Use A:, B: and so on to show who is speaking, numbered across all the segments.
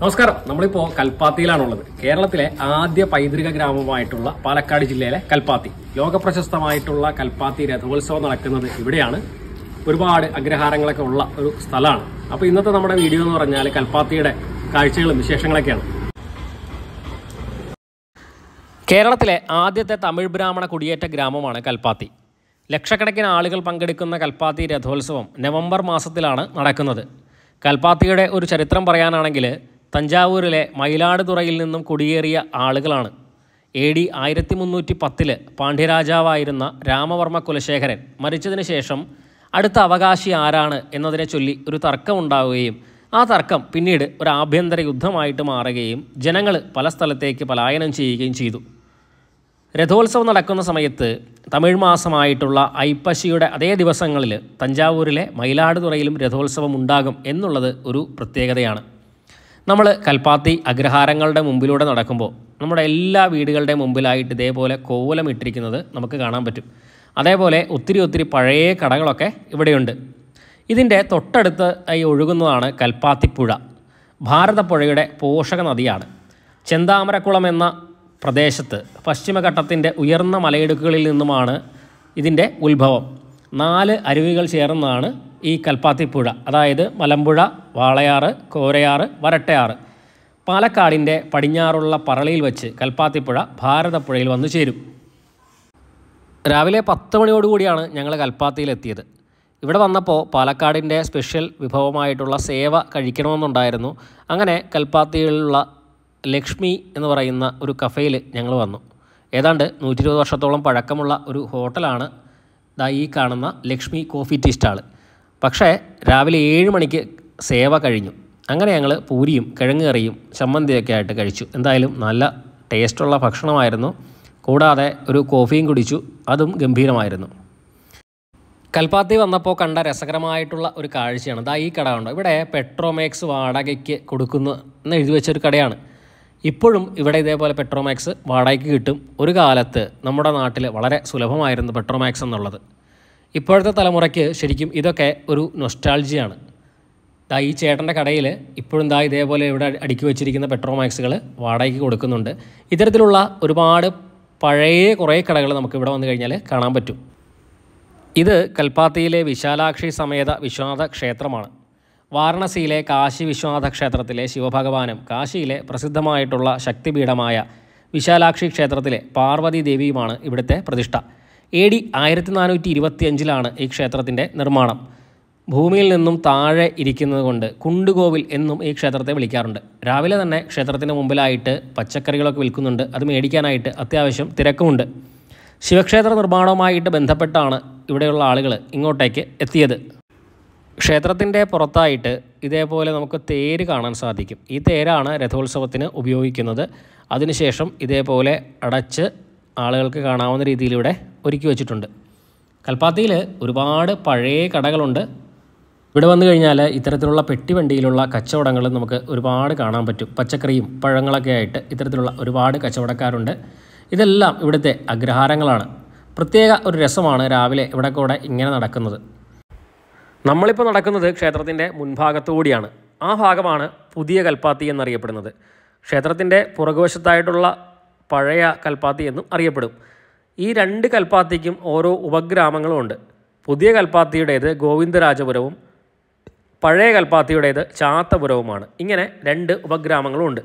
A: നമസ്കാരം നമ്മളിപ്പോൾ കൽപ്പാത്തിയിലാണുള്ളത് കേരളത്തിലെ ആദ്യ പൈതൃക ഗ്രാമമായിട്ടുള്ള പാലക്കാട് ജില്ലയിലെ കൽപ്പാത്തി പ്രശസ്തമായിട്ടുള്ള കൽപ്പാത്തി രഥോത്സവം നടക്കുന്നത് ഇവിടെയാണ് ഒരുപാട് അഗ്രഹാരങ്ങളൊക്കെ ഉള്ള ഒരു സ്ഥലമാണ് അപ്പോൾ ഇന്നത്തെ നമ്മുടെ വീഡിയോ എന്ന് പറഞ്ഞാൽ കൽപ്പാത്തിയുടെ കാഴ്ചകളും വിശേഷങ്ങളൊക്കെയാണ് കേരളത്തിലെ ആദ്യത്തെ തമിഴ് ബ്രാഹ്മണ കുടിയേറ്റ ഗ്രാമമാണ് കൽപ്പാത്തി ലക്ഷക്കണക്കിന് ആളുകൾ പങ്കെടുക്കുന്ന കൽപ്പാത്തി രഥോത്സവം നവംബർ മാസത്തിലാണ് നടക്കുന്നത് കൽപ്പാത്തിയുടെ ഒരു ചരിത്രം പറയാനാണെങ്കിൽ തഞ്ചാവൂരിലെ മയിലാടുതുറയിൽ നിന്നും കുടിയേറിയ ആളുകളാണ് എ ഡി ആയിരത്തി മുന്നൂറ്റി പത്തില് പാണ്ഡ്യരാജാവായിരുന്ന രാമവർമ്മ കുലശേഖരൻ മരിച്ചതിന് ശേഷം അടുത്ത അവകാശി ആരാണ് എന്നതിനെ ചൊല്ലി ഒരു തർക്കമുണ്ടാവുകയും ആ തർക്കം പിന്നീട് ഒരു ആഭ്യന്തര യുദ്ധമായിട്ട് മാറുകയും ജനങ്ങൾ പല സ്ഥലത്തേക്ക് പലായനം ചെയ്യുകയും ചെയ്തു രഥോത്സവം നടക്കുന്ന സമയത്ത് തമിഴ് മാസമായിട്ടുള്ള ഐപ്പശിയുടെ അതേ ദിവസങ്ങളിൽ തഞ്ചാവൂരിലെ മയിലാടുതുറയിലും രഥോത്സവം ഉണ്ടാകും എന്നുള്ളത് ഒരു പ്രത്യേകതയാണ് നമ്മൾ കൽപ്പാത്തി അഗ്രഹാരങ്ങളുടെ മുമ്പിലൂടെ നടക്കുമ്പോൾ നമ്മുടെ എല്ലാ വീടുകളുടെ മുമ്പിലായിട്ട് ഇതേപോലെ കോലം ഇട്ടിരിക്കുന്നത് നമുക്ക് കാണാൻ പറ്റും അതേപോലെ ഒത്തിരി ഒത്തിരി പഴയ കടകളൊക്കെ ഇവിടെയുണ്ട് ഇതിൻ്റെ തൊട്ടടുത്ത് ആയി ഒഴുകുന്നതാണ് കൽപ്പാത്തിപ്പുഴ ഭാരതപ്പുഴയുടെ പോഷക നദിയാണ് ചെന്താമരക്കുളം എന്ന പ്രദേശത്ത് പശ്ചിമഘട്ടത്തിൻ്റെ ഉയർന്ന മലയിടുക്കുകളിൽ നിന്നുമാണ് ഇതിൻ്റെ ഉത്ഭവം നാല് അരുവികൾ ചേർന്നാണ് ഈ കൽപ്പാത്തിപ്പുഴ അതായത് മലമ്പുഴ വാളയാറ് കോരയാറ് വരട്ടയാറ് പാലക്കാടിൻ്റെ പടിഞ്ഞാറുള്ള പറളിയിൽ വച്ച് കൽപ്പാത്തിപ്പുഴ ഭാരതപ്പുഴയിൽ വന്നു ചേരും രാവിലെ പത്ത് മണിയോടുകൂടിയാണ് ഞങ്ങൾ കൽപ്പാത്തിയിലെത്തിയത് ഇവിടെ വന്നപ്പോൾ പാലക്കാടിൻ്റെ സ്പെഷ്യൽ വിഭവമായിട്ടുള്ള സേവ കഴിക്കണമെന്നുണ്ടായിരുന്നു അങ്ങനെ കൽപ്പാത്തിയിലുള്ള ലക്ഷ്മി എന്ന് പറയുന്ന ഒരു കഫയിൽ ഞങ്ങൾ വന്നു ഏതാണ്ട് നൂറ്റി ഇരുപത് വർഷത്തോളം പഴക്കമുള്ള ഒരു ഹോട്ടലാണ് ഈ കാണുന്ന ലക്ഷ്മി കോഫി ടീസ്റ്റാൾ പക്ഷേ രാവിലെ ഏഴ് മണിക്ക് സേവ കഴിഞ്ഞു അങ്ങനെ ഞങ്ങൾ പൂരിയും കിഴങ്ങ് കറിയും ചമ്മന്തിയൊക്കെ ആയിട്ട് കഴിച്ചു എന്തായാലും നല്ല ടേസ്റ്റുള്ള ഭക്ഷണമായിരുന്നു കൂടാതെ ഒരു കോഫിയും കുടിച്ചു അതും ഗംഭീരമായിരുന്നു കൽപ്പാത്തി വന്നപ്പോൾ കണ്ട രസകരമായിട്ടുള്ള ഒരു കാഴ്ചയാണ് ദാ ഈ കട ഉണ്ടോ ഇവിടെ പെട്രോമാക്സ് വാടകയ്ക്ക് കൊടുക്കുന്നു എന്ന് എഴുതി വെച്ചൊരു കടയാണ് ഇപ്പോഴും ഇവിടെ ഇതേപോലെ പെട്രോമാക്സ് വാടകയ്ക്ക് കിട്ടും ഒരു കാലത്ത് നമ്മുടെ നാട്ടിൽ വളരെ സുലഭമായിരുന്നു പെട്രോമാക്സ് എന്നുള്ളത് ഇപ്പോഴത്തെ തലമുറയ്ക്ക് ശരിക്കും ഇതൊക്കെ ഒരു നൊസ്റ്റാൾജിയാണ് ദാ ഈ ചേട്ടൻ്റെ കടയിൽ ഇപ്പോഴും ദാ ഇതേപോലെ ഇവിടെ അടുക്കി വെച്ചിരിക്കുന്ന പെട്രോമാക്സുകൾ വാടകയ്ക്ക് കൊടുക്കുന്നുണ്ട് ഇത്തരത്തിലുള്ള ഒരുപാട് പഴയ കുറേ കടകൾ നമുക്ക് ഇവിടെ വന്നു കഴിഞ്ഞാൽ കാണാൻ പറ്റും ഇത് കൽപ്പാത്തിയിലെ വിശാലാക്ഷി സമേത വിശ്വനാഥ ക്ഷേത്രമാണ് വാരണസിയിലെ കാശി വിശ്വനാഥ ക്ഷേത്രത്തിലെ ശിവഭഗവാനും കാശിയിലെ പ്രസിദ്ധമായിട്ടുള്ള ശക്തിപീഠമായ വിശാലാക്ഷി ക്ഷേത്രത്തിലെ പാർവതി ദേവിയുമാണ് ഇവിടുത്തെ പ്രതിഷ്ഠ എ ഡി ആയിരത്തി നാനൂറ്റി ഇരുപത്തി അഞ്ചിലാണ് ഈ ക്ഷേത്രത്തിൻ്റെ നിർമ്മാണം ഭൂമിയിൽ നിന്നും താഴെ ഇരിക്കുന്നത് കൊണ്ട് കുണ്ടുകോവിൽ എന്നും ഈ ക്ഷേത്രത്തെ വിളിക്കാറുണ്ട് രാവിലെ തന്നെ ക്ഷേത്രത്തിന് മുമ്പിലായിട്ട് പച്ചക്കറികളൊക്കെ വിൽക്കുന്നുണ്ട് അത് മേടിക്കാനായിട്ട് അത്യാവശ്യം തിരക്കുമുണ്ട് ശിവക്ഷേത്ര നിർമ്മാണവുമായിട്ട് ബന്ധപ്പെട്ടാണ് ഇവിടെയുള്ള ആളുകൾ ഇങ്ങോട്ടേക്ക് എത്തിയത് ക്ഷേത്രത്തിൻ്റെ പുറത്തായിട്ട് ഇതേപോലെ നമുക്ക് തേര് കാണാൻ സാധിക്കും ഈ തേരാണ് രഥോത്സവത്തിന് ഉപയോഗിക്കുന്നത് അതിനുശേഷം ഇതേപോലെ അടച്ച് ആളുകൾക്ക് കാണാവുന്ന രീതിയിലൂടെ ഒരുക്കി വെച്ചിട്ടുണ്ട് കൽപ്പാത്തിയിൽ ഒരുപാട് പഴയ കടകളുണ്ട് ഇവിടെ വന്നു കഴിഞ്ഞാൽ ഇത്തരത്തിലുള്ള പെട്ടി വണ്ടിയിലുള്ള കച്ചവടങ്ങൾ നമുക്ക് ഒരുപാട് കാണാൻ പറ്റും പച്ചക്കറിയും പഴങ്ങളൊക്കെ ആയിട്ട് ഇത്തരത്തിലുള്ള ഒരുപാട് കച്ചവടക്കാരുണ്ട് ഇതെല്ലാം ഇവിടുത്തെ അഗ്രഹാരങ്ങളാണ് പ്രത്യേക ഒരു രസമാണ് രാവിലെ ഇവിടെ കൂടെ ഇങ്ങനെ നടക്കുന്നത് നമ്മളിപ്പോൾ നടക്കുന്നത് ക്ഷേത്രത്തിൻ്റെ മുൻഭാഗത്തുകൂടിയാണ് ആ ഭാഗമാണ് പുതിയ കൽപ്പാത്തി എന്നറിയപ്പെടുന്നത് ക്ഷേത്രത്തിൻ്റെ പുറകുവശത്തായിട്ടുള്ള പഴയ കൽപ്പാത്തി എന്നും അറിയപ്പെടും ഈ രണ്ട് കൽപ്പാത്തിക്കും ഓരോ ഉപഗ്രാമങ്ങളുമുണ്ട് പുതിയ കൽപ്പാത്തിയുടേത് ഗോവിന്ദരാജപുരവും പഴയ കൽപ്പാത്തിയുടേത് ചാത്തപുരവുമാണ് ഇങ്ങനെ രണ്ട് ഉപഗ്രാമങ്ങളുമുണ്ട്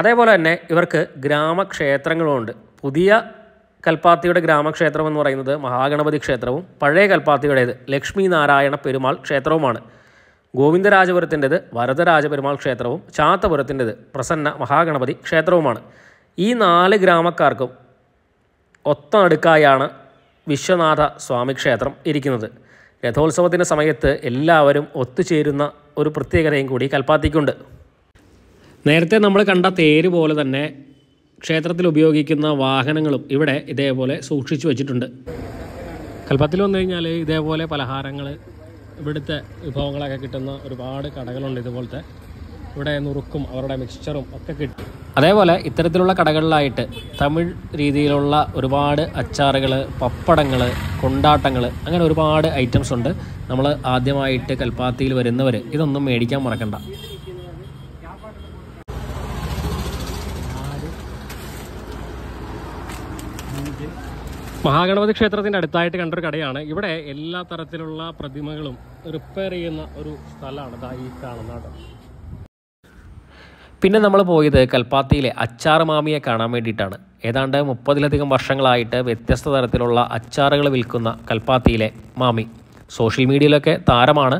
A: അതേപോലെ തന്നെ ഇവർക്ക് ഗ്രാമക്ഷേത്രങ്ങളുമുണ്ട് പുതിയ കൽപ്പാത്തിയുടെ ഗ്രാമക്ഷേത്രം എന്ന് പറയുന്നത് മഹാഗണപതി ക്ഷേത്രവും പഴയ കൽപ്പാത്തിയുടേത് ലക്ഷ്മി നാരായണ പെരുമാൾ ക്ഷേത്രവുമാണ് ഗോവിന്ദരാജപുരത്തിൻ്റെത് വരദരാജപെരുമാൾ ക്ഷേത്രവും ചാത്തപുരത്തിൻ്റെത് പ്രസന്ന മഹാഗണപതി ക്ഷേത്രവുമാണ് ഈ നാല് ഗ്രാമക്കാർക്കും ഒത്തടുക്കായാണ് വിശ്വനാഥ സ്വാമി ക്ഷേത്രം ഇരിക്കുന്നത് രഥോത്സവത്തിൻ്റെ സമയത്ത് എല്ലാവരും ഒത്തുചേരുന്ന ഒരു പ്രത്യേകതയും കൂടി കൽപ്പാത്തിക്കുണ്ട് നേരത്തെ നമ്മൾ കണ്ട തേര് പോലെ തന്നെ ക്ഷേത്രത്തിൽ ഉപയോഗിക്കുന്ന വാഹനങ്ങളും ഇവിടെ ഇതേപോലെ സൂക്ഷിച്ചു വച്ചിട്ടുണ്ട് കൽപ്പത്തിൽ വന്നു കഴിഞ്ഞാൽ ഇതേപോലെ പലഹാരങ്ങൾ ഇവിടുത്തെ വിഭവങ്ങളൊക്കെ കിട്ടുന്ന ഒരുപാട് കടകളുണ്ട് ഇതുപോലത്തെ ഇവിടെ നുറുക്കും അവരുടെ മിക്സ്ചറും ഒക്കെ കിട്ടും അതേപോലെ ഇത്തരത്തിലുള്ള കടകളിലായിട്ട് തമിഴ് രീതിയിലുള്ള ഒരുപാട് അച്ചാറുകൾ പപ്പടങ്ങൾ കൊണ്ടാട്ടങ്ങൾ അങ്ങനെ ഒരുപാട് ഐറ്റംസ് ഉണ്ട് നമ്മൾ ആദ്യമായിട്ട് കൽപ്പാത്തിയിൽ വരുന്നവർ ഇതൊന്നും മേടിക്കാൻ മറക്കണ്ട മഹാഗണപതി ക്ഷേത്രത്തിൻ്റെ അടുത്തായിട്ട് കണ്ടൊരു കടയാണ് ഇവിടെ എല്ലാ തരത്തിലുള്ള പ്രതിമകളും റിപ്പയർ ചെയ്യുന്ന ഒരു സ്ഥലമാണ് ഇതാ ഈ കാണുന്ന പിന്നെ നമ്മൾ പോയത് കൽപ്പാത്തിയിലെ അച്ചാർ മാമിയെ കാണാൻ വേണ്ടിയിട്ടാണ് ഏതാണ്ട് മുപ്പതിലധികം വർഷങ്ങളായിട്ട് വ്യത്യസ്ത തരത്തിലുള്ള അച്ചാറുകൾ വിൽക്കുന്ന കൽപ്പാത്തിയിലെ മാമി സോഷ്യൽ മീഡിയയിലൊക്കെ താരമാണ്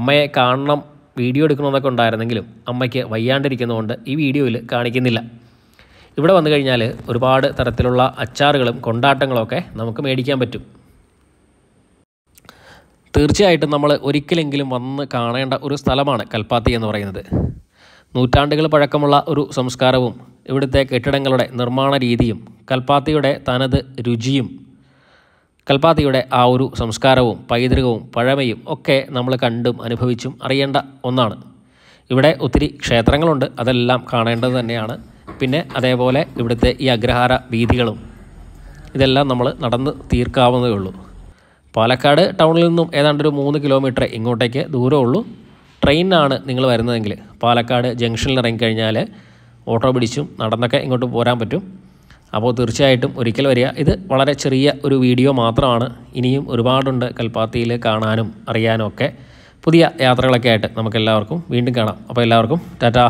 A: അമ്മയെ കാണണം വീഡിയോ എടുക്കണമെന്നൊക്കെ ഉണ്ടായിരുന്നെങ്കിലും അമ്മയ്ക്ക് വയ്യാണ്ടിരിക്കുന്നതുകൊണ്ട് ഈ വീഡിയോയിൽ കാണിക്കുന്നില്ല ഇവിടെ വന്നു കഴിഞ്ഞാൽ ഒരുപാട് തരത്തിലുള്ള അച്ചാറുകളും കൊണ്ടാട്ടങ്ങളൊക്കെ നമുക്ക് മേടിക്കാൻ പറ്റും തീർച്ചയായിട്ടും നമ്മൾ ഒരിക്കലെങ്കിലും വന്ന് കാണേണ്ട ഒരു സ്ഥലമാണ് കൽപ്പാത്തി എന്ന് പറയുന്നത് നൂറ്റാണ്ടുകൾ പഴക്കമുള്ള ഒരു സംസ്കാരവും ഇവിടുത്തെ കെട്ടിടങ്ങളുടെ നിർമ്മാണ രീതിയും കൽപ്പാത്തിയുടെ തനത് രുചിയും കൽപ്പാത്തിയുടെ ആ ഒരു സംസ്കാരവും പൈതൃകവും പഴമയും ഒക്കെ നമ്മൾ കണ്ടും അനുഭവിച്ചും അറിയേണ്ട ഒന്നാണ് ഇവിടെ ഒത്തിരി ക്ഷേത്രങ്ങളുണ്ട് അതെല്ലാം കാണേണ്ടത് തന്നെയാണ് പിന്നെ അതേപോലെ ഇവിടുത്തെ ഈ അഗ്രഹാര വീതികളും ഇതെല്ലാം നമ്മൾ നടന്ന് തീർക്കാവുന്നതേ ഉള്ളൂ പാലക്കാട് ടൗണിൽ നിന്നും ഏതാണ്ട് ഒരു മൂന്ന് കിലോമീറ്റർ ഇങ്ങോട്ടേക്ക് ദൂരമുള്ളൂ ട്രെയിനിനാണ് നിങ്ങൾ വരുന്നതെങ്കിൽ പാലക്കാട് ജംഗ്ഷനിൽ ഇറങ്ങിക്കഴിഞ്ഞാൽ ഓട്ടോ പിടിച്ചും നടന്നൊക്കെ ഇങ്ങോട്ട് പോരാൻ പറ്റും അപ്പോൾ തീർച്ചയായിട്ടും ഒരിക്കൽ വരിക ഇത് വളരെ ചെറിയ ഒരു വീഡിയോ മാത്രമാണ് ഇനിയും ഒരുപാടുണ്ട് കൽപ്പാത്തിയിൽ കാണാനും അറിയാനും ഒക്കെ പുതിയ യാത്രകളൊക്കെ ആയിട്ട് നമുക്കെല്ലാവർക്കും വീണ്ടും കാണാം അപ്പോൾ എല്ലാവർക്കും ടാറ്റാ